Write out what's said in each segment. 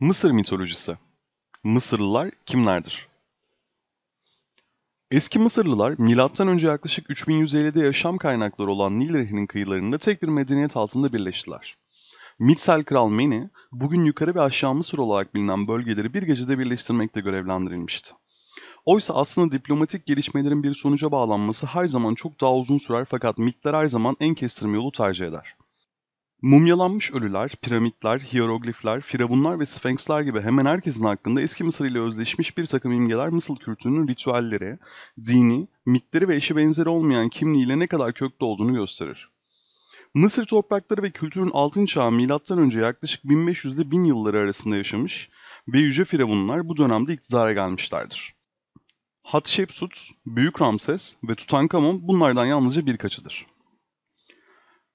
Mısır mitolojisi. Mısırlılar kimlerdir? Eski Mısırlılar milattan önce yaklaşık 3150'de yaşam kaynakları olan Nil Nehri'nin kıyılarında tek bir medeniyet altında birleştiler. Mitsel Kral Meni, bugün yukarı ve aşağı Mısır olarak bilinen bölgeleri bir gecede birleştirmekte görevlendirilmişti. Oysa aslında diplomatik gelişmelerin bir sonuca bağlanması her zaman çok daha uzun sürer fakat mitler her zaman en kestirme yolu tercih eder. Mumyalanmış ölüler, piramitler, hieroglifler, firavunlar ve sfenksler gibi hemen herkesin hakkında eski Mısır ile özdeşmiş bir takım imgeler Mısır kültürünün ritüelleri, dini, mitleri ve eşi benzeri olmayan kimliğiyle ne kadar köklü olduğunu gösterir. Mısır toprakları ve kültürün altın çağı M.Ö. yaklaşık 1500 ile 1000 yılları arasında yaşamış ve yüce firavunlar bu dönemde iktidara gelmişlerdir. Hatshepsut, Büyük Ramses ve Tutankamon bunlardan yalnızca birkaçıdır.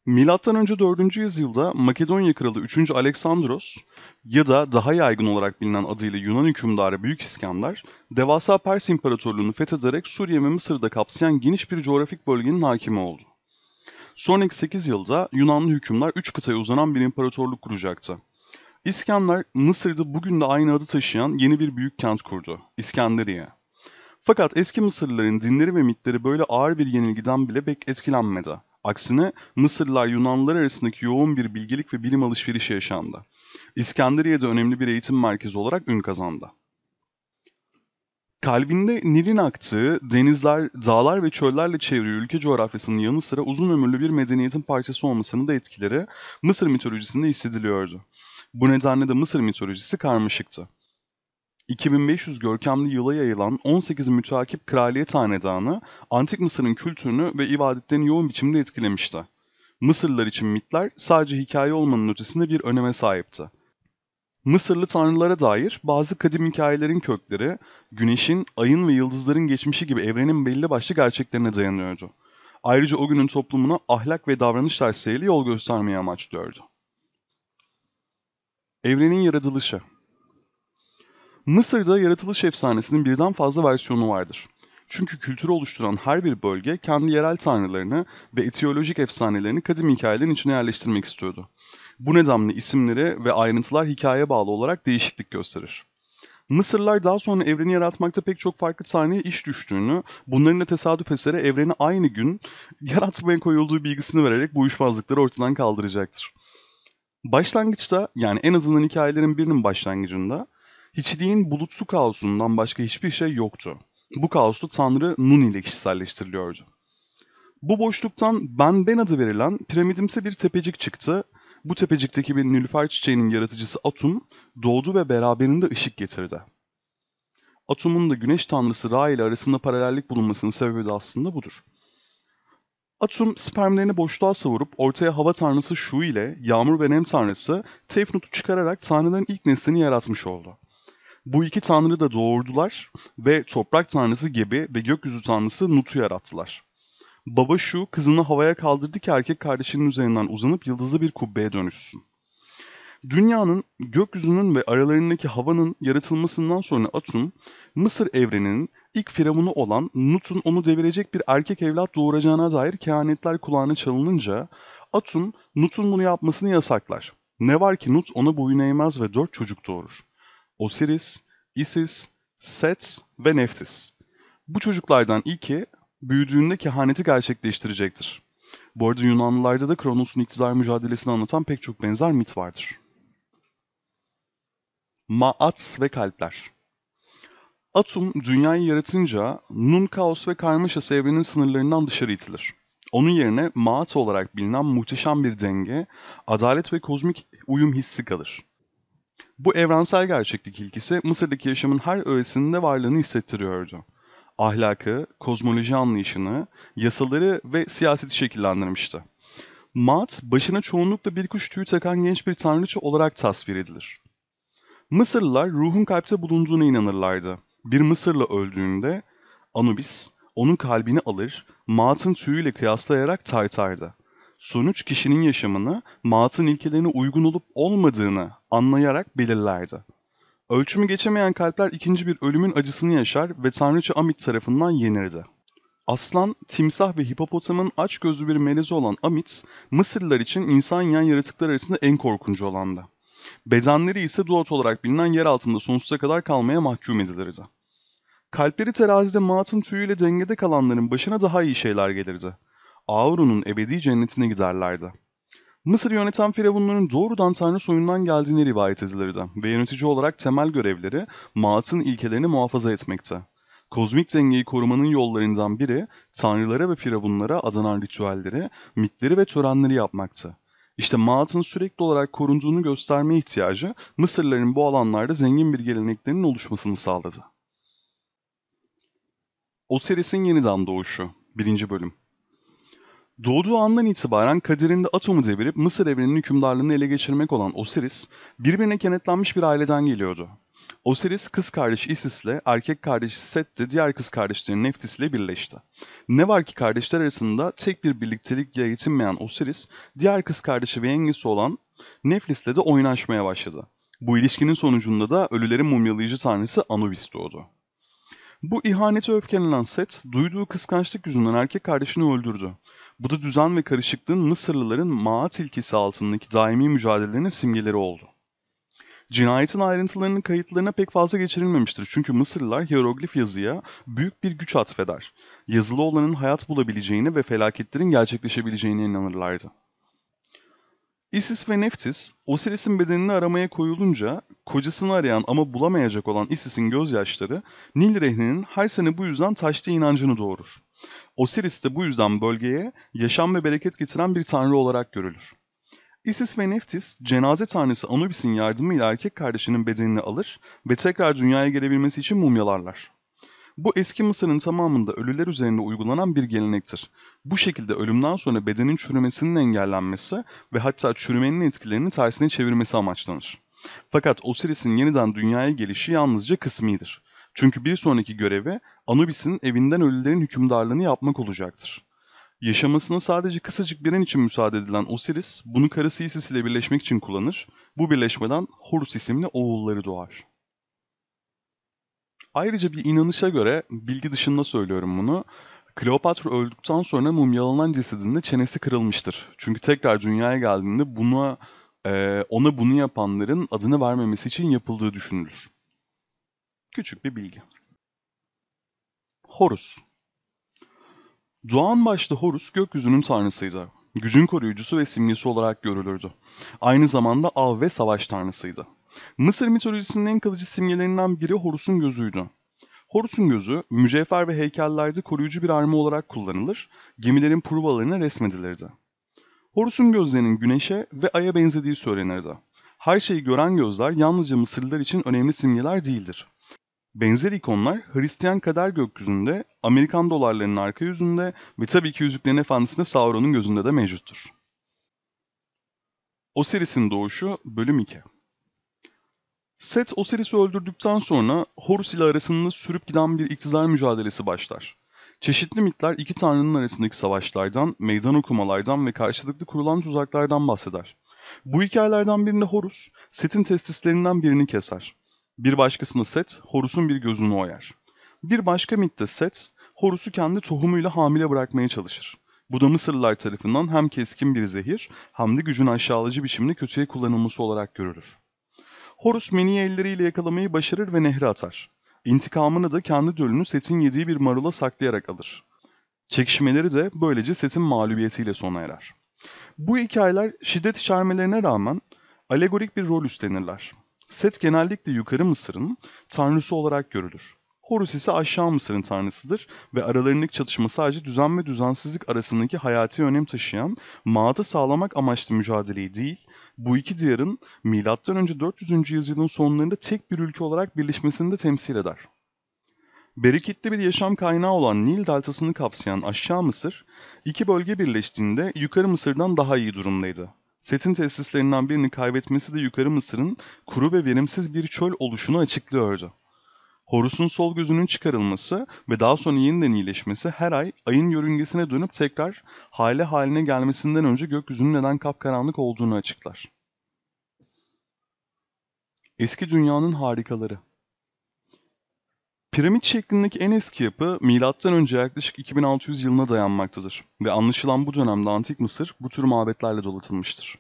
Milattan önce 4. yüzyılda Makedonya kralı 3. Aleksandros ya da daha yaygın olarak bilinen adıyla Yunan hükümdarı Büyük İskender, devasa Pers İmparatorluğunu fethederek Suriye ve Mısır'da kapsayan geniş bir coğrafik bölgenin hakimi oldu. Sonraki 8 yılda Yunanlı hükümler 3 kıtaya uzanan bir imparatorluk kuracaktı. İskender, Mısır'da bugün de aynı adı taşıyan yeni bir büyük kent kurdu, İskenderiye. Fakat eski Mısırlıların dinleri ve mitleri böyle ağır bir yenilgiden bile pek etkilenmedi. Aksine Mısırlılar Yunanlılar arasındaki yoğun bir bilgelik ve bilim alışverişi yaşandı. İskenderiye'de önemli bir eğitim merkezi olarak ün kazandı. Kalbinde Nil'in aktığı denizler, dağlar ve çöllerle çevrili ülke coğrafyasının yanı sıra uzun ömürlü bir medeniyetin parçası olmasının da etkileri Mısır mitolojisinde hissediliyordu. Bu nedenle de Mısır mitolojisi karmaşıktı. 2500 görkemli yıla yayılan 18 mütakip kraliyet hanedanı Antik Mısır'ın kültürünü ve ibadetlerini yoğun biçimde etkilemişti. Mısırlılar için mitler sadece hikaye olmanın ötesinde bir öneme sahipti. Mısırlı tanrılara dair bazı kadim hikayelerin kökleri, güneşin, ayın ve yıldızların geçmişi gibi evrenin belli başlı gerçeklerine dayanıyordu. Ayrıca o günün toplumuna ahlak ve davranış dersleriyle yol göstermeyi amaçlıyordu. Evrenin yaratılışı Mısır'da yaratılış efsanesinin birden fazla versiyonu vardır. Çünkü kültürü oluşturan her bir bölge kendi yerel tanrılarını ve etiyolojik efsanelerini kadim hikayelerin içine yerleştirmek istiyordu. Bu nedenle isimleri ve ayrıntılar hikayeye bağlı olarak değişiklik gösterir. Mısırlar daha sonra evreni yaratmakta pek çok farklı tanrıya iş düştüğünü, bunların da tesadüf eseri evreni aynı gün yaratmaya koyulduğu bilgisini vererek bu uyuşmazlıkları ortadan kaldıracaktır. Başlangıçta yani en azından hikayelerin birinin başlangıcında Hiçliğin bulutsu kaosundan başka hiçbir şey yoktu. Bu kaoslu tanrı Nun ile kişiselleştiriliyordu. Bu boşluktan Ben Ben adı verilen piramidimsi bir tepecik çıktı. Bu tepecikteki bir nülüfer çiçeğinin yaratıcısı Atum doğdu ve beraberinde ışık getirdi. Atum'un da güneş tanrısı Ra ile arasında paralellik bulunmasının sebebi de aslında budur. Atum spermlerini boşluğa savurup ortaya hava tanrısı Shu ile yağmur ve nem tanrısı Tefnut'u çıkararak tanrıların ilk neslini yaratmış oldu. Bu iki tanrı da doğurdular ve toprak tanrısı Gebe ve gökyüzü tanrısı Nut'u yarattılar. Baba şu kızını havaya kaldırdı ki erkek kardeşinin üzerinden uzanıp yıldızlı bir kubbeye dönüşsün. Dünyanın, gökyüzünün ve aralarındaki havanın yaratılmasından sonra Atum, Mısır evreninin ilk firavunu olan Nut'un onu devirecek bir erkek evlat doğuracağına dair kehanetler kulağına çalınınca Atum, Nut'un bunu yapmasını yasaklar. Ne var ki Nut ona boyun eğmez ve dört çocuk doğurur. Osiris, Isis, Set ve Neftis. Bu çocuklardan ilki büyüdüğünde kehaneti gerçekleştirecektir. Bu arada Yunanlılarda da Kronos'un iktidar mücadelesini anlatan pek çok benzer mit vardır. Maat ve kalpler. Atum dünyayı yaratınca Nun kaos ve karmaşası evrenin sınırlarından dışarı itilir. Onun yerine Maat olarak bilinen muhteşem bir denge, adalet ve kozmik uyum hissi kalır. Bu evrensel gerçeklik ilkisi Mısır'daki yaşamın her öğesinde varlığını hissettiriyordu. Ahlakı, kozmoloji anlayışını, yasaları ve siyaseti şekillendirmişti. Mat, başına çoğunlukla bir kuş tüyü takan genç bir tanrıça olarak tasvir edilir. Mısırlılar ruhun kalpte bulunduğuna inanırlardı. Bir Mısırlı öldüğünde Anubis onun kalbini alır, Maat'ın tüyüyle kıyaslayarak tartardı sonuç kişinin yaşamını Maat'ın ilkelerine uygun olup olmadığını anlayarak belirlerdi. Ölçümü geçemeyen kalpler ikinci bir ölümün acısını yaşar ve tanrıça Amit tarafından yenirdi. Aslan, timsah ve hipopotamın açgözlü bir melezi olan Amit, Mısırlılar için insan yiyen yaratıklar arasında en korkuncu olandı. Bedenleri ise duat olarak bilinen yer altında sonsuza kadar kalmaya mahkum edilirdi. Kalpleri terazide maatın tüyüyle dengede kalanların başına daha iyi şeyler gelirdi. Aurunun ebedi cennetine giderlerdi. Mısır yöneten Firavunların doğrudan Tanrı soyundan geldiğine rivayet edilirdi ve yönetici olarak temel görevleri Maat'ın ilkelerini muhafaza etmekte. Kozmik dengeyi korumanın yollarından biri tanrılara ve firavunlara adanan ritüelleri, mitleri ve törenleri yapmaktı. İşte Maat'ın sürekli olarak korunduğunu gösterme ihtiyacı Mısırların bu alanlarda zengin bir geleneklerinin oluşmasını sağladı. Osiris'in yeniden doğuşu 1. bölüm Doğduğu andan itibaren kaderinde atomu devirip Mısır evreninin hükümdarlığını ele geçirmek olan Osiris, birbirine kenetlenmiş bir aileden geliyordu. Osiris kız kardeşi Isis ile erkek kardeşi Set de diğer kız kardeşleri Neftis ile birleşti. Ne var ki kardeşler arasında tek bir birliktelikle yetinmeyen Osiris, diğer kız kardeşi ve yengesi olan Neflis ile de oynaşmaya başladı. Bu ilişkinin sonucunda da ölülerin mumyalayıcı tanrısı Anubis doğdu. Bu ihanete öfkelenen Set, duyduğu kıskançlık yüzünden erkek kardeşini öldürdü. Bu da düzen ve karışıklığın Mısırlıların Maat ilkesi altındaki daimi mücadelelerinin simgeleri oldu. Cinayetin ayrıntılarının kayıtlarına pek fazla geçirilmemiştir çünkü Mısırlılar hieroglif yazıya büyük bir güç atfeder. Yazılı olanın hayat bulabileceğine ve felaketlerin gerçekleşebileceğine inanırlardı. Isis ve Neftis, Osiris'in bedenini aramaya koyulunca kocasını arayan ama bulamayacak olan Isis'in gözyaşları Nil rehninin her sene bu yüzden taştığı inancını doğurur. Osiris de bu yüzden bölgeye yaşam ve bereket getiren bir tanrı olarak görülür. Isis ve Neftis cenaze tanrısı Anubis'in yardımıyla erkek kardeşinin bedenini alır ve tekrar dünyaya gelebilmesi için mumyalarlar. Bu eski Mısır'ın tamamında ölüler üzerinde uygulanan bir gelenektir. Bu şekilde ölümden sonra bedenin çürümesinin engellenmesi ve hatta çürümenin etkilerini tersine çevirmesi amaçlanır. Fakat Osiris'in yeniden dünyaya gelişi yalnızca kısmidir. Çünkü bir sonraki görevi Anubis'in evinden ölülerin hükümdarlığını yapmak olacaktır. Yaşamasına sadece kısacık bir an için müsaade edilen Osiris, bunu karısı Isis ile birleşmek için kullanır. Bu birleşmeden Horus isimli oğulları doğar. Ayrıca bir inanışa göre, bilgi dışında söylüyorum bunu, Kleopatra öldükten sonra mumyalanan cesedinde çenesi kırılmıştır. Çünkü tekrar dünyaya geldiğinde buna, ona bunu yapanların adını vermemesi için yapıldığı düşünülür. Küçük bir bilgi. Horus. Doğan başlı Horus gökyüzünün tanrısıydı. Gücün koruyucusu ve simgesi olarak görülürdü. Aynı zamanda av ve savaş tanrısıydı. Mısır mitolojisinin en kalıcı simgelerinden biri Horus'un gözüydü. Horus'un gözü mücevher ve heykellerde koruyucu bir arma olarak kullanılır, gemilerin provalarına resmedilirdi. Horus'un gözlerinin güneşe ve aya benzediği söylenirdi. Her şeyi gören gözler yalnızca Mısırlılar için önemli simgeler değildir. Benzer ikonlar Hristiyan kader gökyüzünde, Amerikan dolarlarının arka yüzünde ve tabii ki Yüzüklerin Efendisi'nde Sauron'un gözünde de mevcuttur. Osiris'in doğuşu bölüm 2 Set Osiris'i öldürdükten sonra Horus ile arasında sürüp giden bir iktidar mücadelesi başlar. Çeşitli mitler iki tanrının arasındaki savaşlardan, meydan okumalardan ve karşılıklı kurulan tuzaklardan bahseder. Bu hikayelerden birinde Horus, Set'in testislerinden birini keser. Bir başkasını Set, Horus'un bir gözünü oyar. Bir başka mitte Set, Horus'u kendi tohumuyla hamile bırakmaya çalışır. Bu da Mısırlılar tarafından hem keskin bir zehir hem de gücün aşağılayıcı biçimde kötüye kullanılması olarak görülür. Horus Meni'yi elleriyle yakalamayı başarır ve nehre atar. İntikamını da kendi dölünü Set'in yediği bir marula saklayarak alır. Çekişmeleri de böylece Set'in mağlubiyetiyle sona erer. Bu hikayeler şiddet içermelerine rağmen alegorik bir rol üstlenirler. Set genellikle yukarı Mısır'ın tanrısı olarak görülür. Horus ise aşağı Mısır'ın tanrısıdır ve aralarındaki çatışma sadece düzen ve düzensizlik arasındaki hayati önem taşıyan maatı sağlamak amaçlı mücadeleyi değil, bu iki diyarın M.Ö. 400. yüzyılın sonlarında tek bir ülke olarak birleşmesini de temsil eder. Bereketli bir yaşam kaynağı olan Nil deltasını kapsayan Aşağı Mısır, iki bölge birleştiğinde Yukarı Mısır'dan daha iyi durumdaydı. Setin tesislerinden birini kaybetmesi de Yukarı Mısır'ın kuru ve verimsiz bir çöl oluşunu açıklıyordu. Horus'un sol gözünün çıkarılması ve daha sonra yeniden iyileşmesi her ay ayın yörüngesine dönüp tekrar hale haline gelmesinden önce gökyüzünün neden kapkaranlık olduğunu açıklar. Eski dünyanın harikaları Piramit şeklindeki en eski yapı M.Ö. yaklaşık 2600 yılına dayanmaktadır ve anlaşılan bu dönemde Antik Mısır bu tür mabetlerle dolatılmıştır.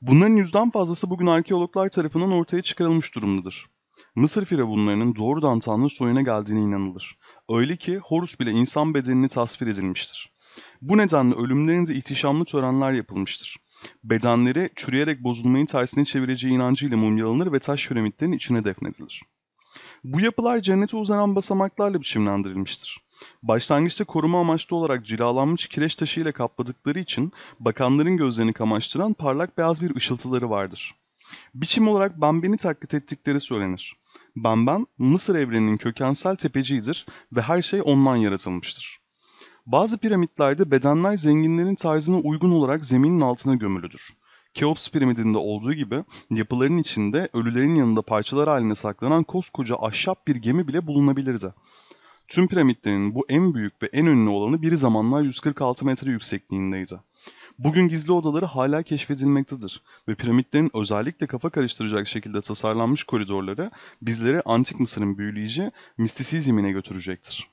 Bunların yüzden fazlası bugün arkeologlar tarafından ortaya çıkarılmış durumdadır. Mısır firavunlarının doğrudan tanrı soyuna geldiğine inanılır. Öyle ki Horus bile insan bedenini tasvir edilmiştir. Bu nedenle ölümlerinde ihtişamlı törenler yapılmıştır. Bedenleri çürüyerek bozulmayı tersine çevireceği inancıyla mumyalanır ve taş piramitlerin içine defnedilir. Bu yapılar cennete uzanan basamaklarla biçimlendirilmiştir. Başlangıçta koruma amaçlı olarak cilalanmış kireç taşı ile kapladıkları için bakanların gözlerini kamaştıran parlak beyaz bir ışıltıları vardır. Biçim olarak bambini taklit ettikleri söylenir. Bamben, Mısır evreninin kökensel tepeciğidir ve her şey ondan yaratılmıştır. Bazı piramitlerde bedenler zenginlerin tarzına uygun olarak zeminin altına gömülüdür. Keops piramidinde olduğu gibi yapıların içinde ölülerin yanında parçalar haline saklanan koskoca ahşap bir gemi bile bulunabilirdi. Tüm piramitlerin bu en büyük ve en ünlü olanı bir zamanlar 146 metre yüksekliğindeydi. Bugün gizli odaları hala keşfedilmektedir ve piramitlerin özellikle kafa karıştıracak şekilde tasarlanmış koridorları bizleri antik Mısır'ın büyüleyici mistisizmine götürecektir.